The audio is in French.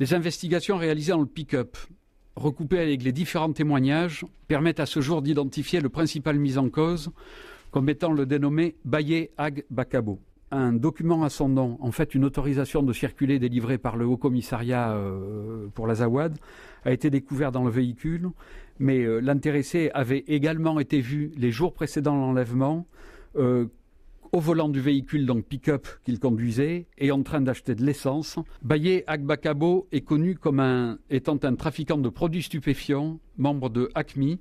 Les investigations réalisées dans le pick-up, recoupées avec les différents témoignages, permettent à ce jour d'identifier le principal mis en cause comme étant le dénommé Baye Ag Bakabo. Un document à son nom, en fait une autorisation de circuler délivrée par le Haut Commissariat euh, pour la Zawad, a été découvert dans le véhicule, mais euh, l'intéressé avait également été vu les jours précédant l'enlèvement euh, au volant du véhicule, donc pick-up qu'il conduisait, et en train d'acheter de l'essence. Baye Akbakabo est connu comme étant un trafiquant de produits stupéfiants, membre de ACMI,